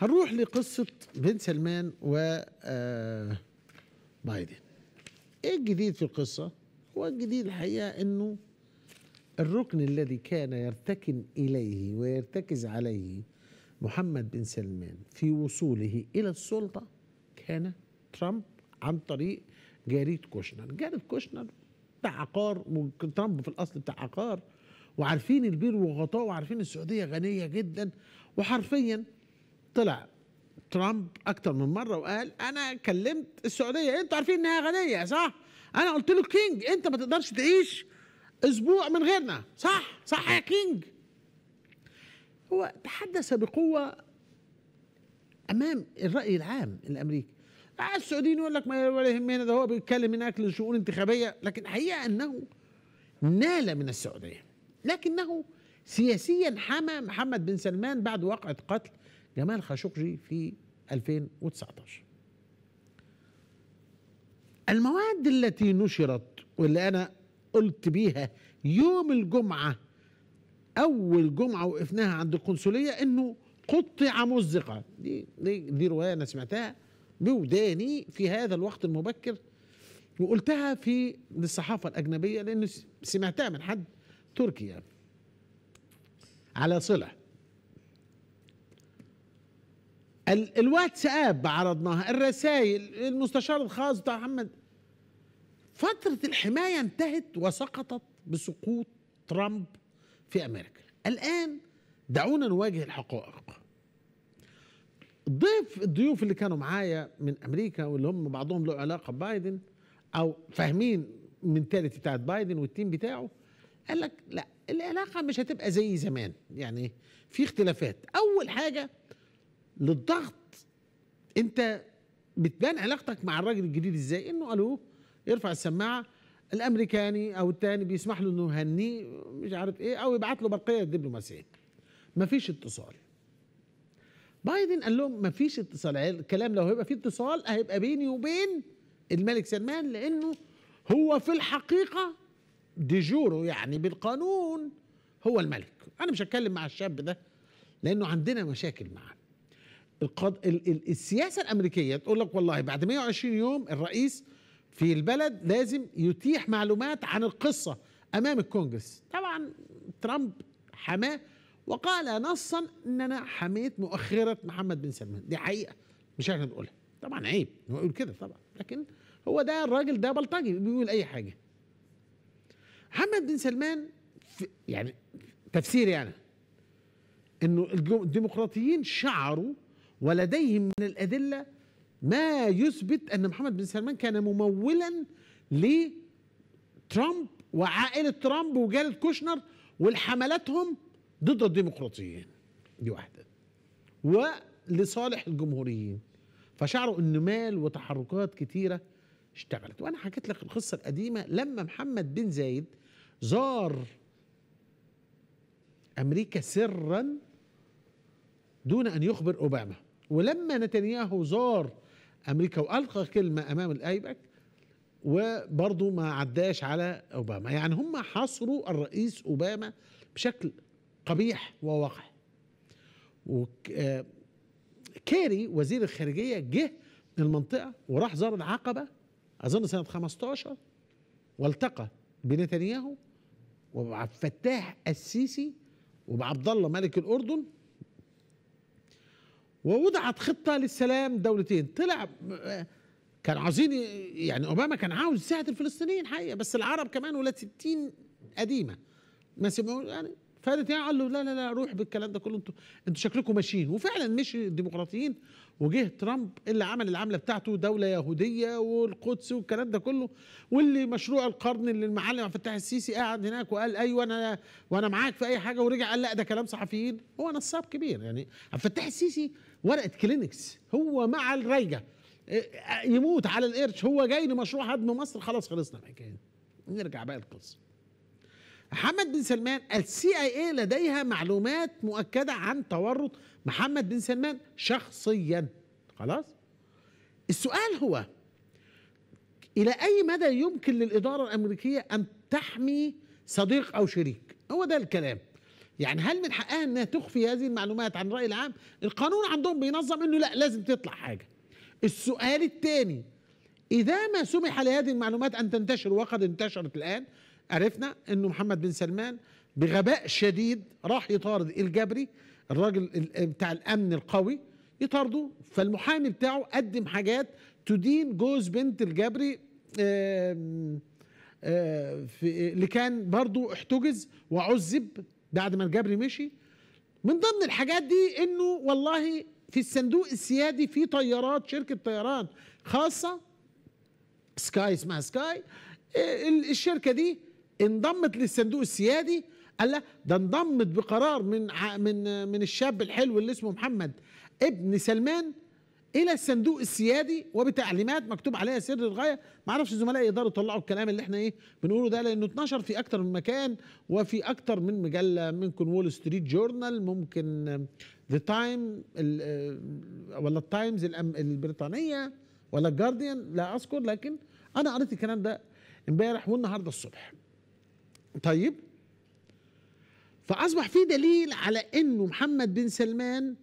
هنروح لقصة بن سلمان و آه، بايدن ايه الجديد في القصة؟ هو الجديد الحقيقة انه الركن الذي كان يرتكن اليه ويرتكز عليه محمد بن سلمان في وصوله الى السلطة كان ترامب عن طريق جاريت كوشنر جاريت كوشنر بتاع عقار ترامب في الاصل بتاع عقار وعارفين البير وغطاء وعارفين السعوديه غنيه جدا وحرفيا طلع ترامب اكتر من مره وقال انا كلمت السعوديه انتوا عارفين انها غنيه صح انا قلت له كينج انت ما تقدرش تعيش اسبوع من غيرنا صح صح يا كينج هو تحدث بقوه امام الراي العام الامريكي آه، السعوديين يقول لك ما ولا يهمنا ده هو بيتكلم هناك لشؤون انتخابيه لكن الحقيقه انه نال من السعوديه لكنه سياسيا حمى محمد بن سلمان بعد واقعه قتل جمال خاشقجي في 2019 المواد التي نشرت واللي أنا قلت بيها يوم الجمعة أول جمعة وقفناها عند القنصلية إنه قطع مزقة دي, دي, دي رواية أنا سمعتها بوداني في هذا الوقت المبكر وقلتها في للصحافة الأجنبية لأن سمعتها من حد تركي يعني على صلة الواتساب عرضناها الرسائل المستشار الخاص بتاع محمد فترة الحماية انتهت وسقطت بسقوط ترامب في أمريكا الآن دعونا نواجه الحقائق ضيف الضيوف اللي كانوا معايا من أمريكا واللي هم بعضهم له علاقة ببايدن أو فاهمين المنتاليتي بتاعت بايدن والتيم بتاعه قال لك لا العلاقة مش هتبقى زي زمان يعني في اختلافات أول حاجة للضغط انت بتبان علاقتك مع الراجل الجديد ازاي انه الو يرفع السماعه الامريكاني او الثاني بيسمح له انه يهنيه مش عارف ايه او يبعت له برقيه دبلوماسيه مفيش اتصال بايدن قال لهم مفيش اتصال الكلام لو هيبقى فيه اتصال هيبقى بيني وبين الملك سلمان لانه هو في الحقيقه جورو يعني بالقانون هو الملك انا مش هتكلم مع الشاب ده لانه عندنا مشاكل معاه القض... ال... ال... السياسه الامريكيه تقول لك والله بعد 120 يوم الرئيس في البلد لازم يتيح معلومات عن القصه امام الكونجرس طبعا ترامب حماه وقال نصا ان انا حميت مؤخره محمد بن سلمان دي حقيقه مش احنا نقولها طبعا عيب هو يقول كده طبعا لكن هو ده الراجل ده بلطجي بيقول اي حاجه محمد بن سلمان في يعني تفسيري يعني انه الديمقراطيين شعروا ولديهم من الأدلة ما يثبت أن محمد بن سلمان كان ممولا لترامب وعائلة ترامب وجالد كوشنر والحملاتهم ضد الديمقراطيين دي واحدة ولصالح الجمهوريين فشعروا أن مال وتحركات كتيرة اشتغلت وأنا حكيت لك القصة القديمة لما محمد بن زايد زار أمريكا سرا دون أن يخبر أوباما ولما نتنياهو زار امريكا والقى كلمه امام الايبك وبرضه ما عداش على اوباما يعني هم حصروا الرئيس اوباما بشكل قبيح ووقح وكاري آه، وزير الخارجيه جه من المنطقه وراح زار العقبه اظن سنه 15 والتقى بنتنياهو وبعبد الفتاح السيسي وبعبد الله ملك الاردن ووضعت خطه للسلام دولتين طلع آه، كان عاوزين يعني اوباما كان عاوز يساعد الفلسطينيين حقيقه بس العرب كمان ولاد 60 قديمه ما سمعوا يعني فرديان قال له لا لا لا روح بالكلام ده كله انتوا انتوا شكلكم ماشيين وفعلا مشي الديمقراطيين وجه ترامب اللي عمل العمله بتاعته دوله يهوديه والقدس والكلام ده كله واللي مشروع القرن اللي المعلم عبد الفتاح السيسي قعد هناك وقال ايوه انا وانا معاك في اي حاجه ورجع قال لا ده كلام صحفيين هو نصاب كبير يعني عبد الفتاح السيسي ورقه كلينكس هو مع الريجه آه، يموت على القرش هو جاي لمشروع هدم مصر خلاص خلصنا الحكايه نرجع بقى القصه محمد بن سلمان السي اي اي لديها معلومات مؤكده عن تورط محمد بن سلمان شخصيا خلاص السؤال هو الى اي مدى يمكن للاداره الامريكيه ان تحمي صديق او شريك هو ده الكلام يعني هل من حقها انها تخفي هذه المعلومات عن الراي العام القانون عندهم بينظم انه لا لازم تطلع حاجه السؤال الثاني اذا ما سمح لهذه المعلومات ان تنتشر وقد انتشرت الان عرفنا انه محمد بن سلمان بغباء شديد راح يطارد الجبري الراجل بتاع الامن القوي يطارده فالمحامي بتاعه قدم حاجات تدين جوز بنت الجبري آه، اللي كان برضو احتجز وعذب بعد ما الجبري مشي من ضمن الحاجات دي انه والله في الصندوق السيادي في طيارات شركه طيران خاصه سكاي اسمها سكاي آه، الشركه دي انضمت للصندوق السيادي قال لا ده انضمت بقرار من من من الشاب الحلو اللي اسمه محمد ابن سلمان الى الصندوق السيادي وبتعليمات مكتوب عليها سر الغايه ما اعرفش زملائي يقدروا يطلعوا الكلام اللي احنا ايه بنقوله ده لانه اتنشر في اكتر من مكان وفي اكتر من مجله ممكن وول ستريت جورنال ممكن ذا تايم ولا التايمز البريطانيه ولا الجارديان لا اذكر لكن انا قريت الكلام ده امبارح والنهارده الصبح طيب فأصبح في دليل على أنه محمد بن سلمان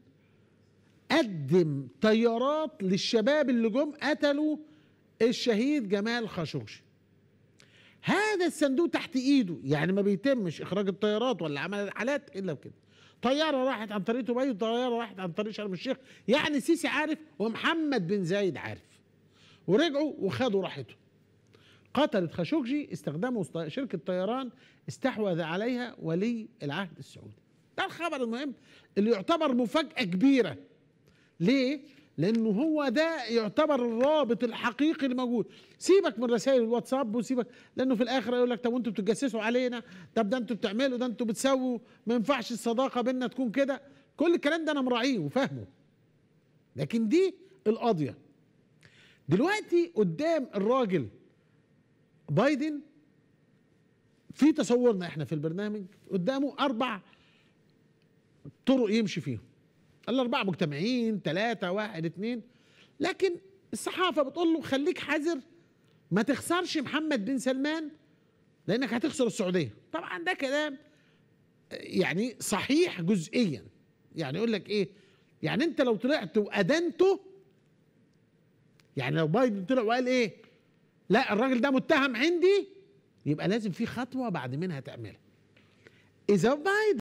قدم طيارات للشباب اللي جم قتلوا الشهيد جمال خاشقجي هذا الصندوق تحت ايده يعني ما بيتمش اخراج الطيارات ولا عمل الحالات الا بكده طياره راحت عن طريق دبي وطياره راحت عن طريق شرم الشيخ يعني السيسي عارف ومحمد بن زايد عارف ورجعوا وخدوا راحتهم قتلت خاشقجي استخدموا شركه طيران استحوذ عليها ولي العهد السعودي ده الخبر المهم اللي يعتبر مفاجاه كبيره ليه لانه هو ده يعتبر الرابط الحقيقي الموجود سيبك من رسائل الواتساب وسيبك لانه في الاخر يقول لك طب وانتوا بتتجسسوا علينا طب ده انتوا بتعملوا ده انتوا بتسووا ما ينفعش الصداقه بيننا تكون كده كل الكلام ده انا مراعيه وفاهمه لكن دي القضيه دلوقتي قدام الراجل بايدن في تصورنا احنا في البرنامج قدامه اربع طرق يمشي فيهم الاربعه مجتمعين ثلاثه واحد اثنين لكن الصحافه بتقول له خليك حذر ما تخسرش محمد بن سلمان لانك هتخسر السعوديه طبعا ده كلام يعني صحيح جزئيا يعني يقول لك ايه يعني انت لو طلعت وادنته يعني لو بايدن طلع وقال ايه لا الراجل ده متهم عندي يبقى لازم في خطوه بعد منها تعملها اذا بايدن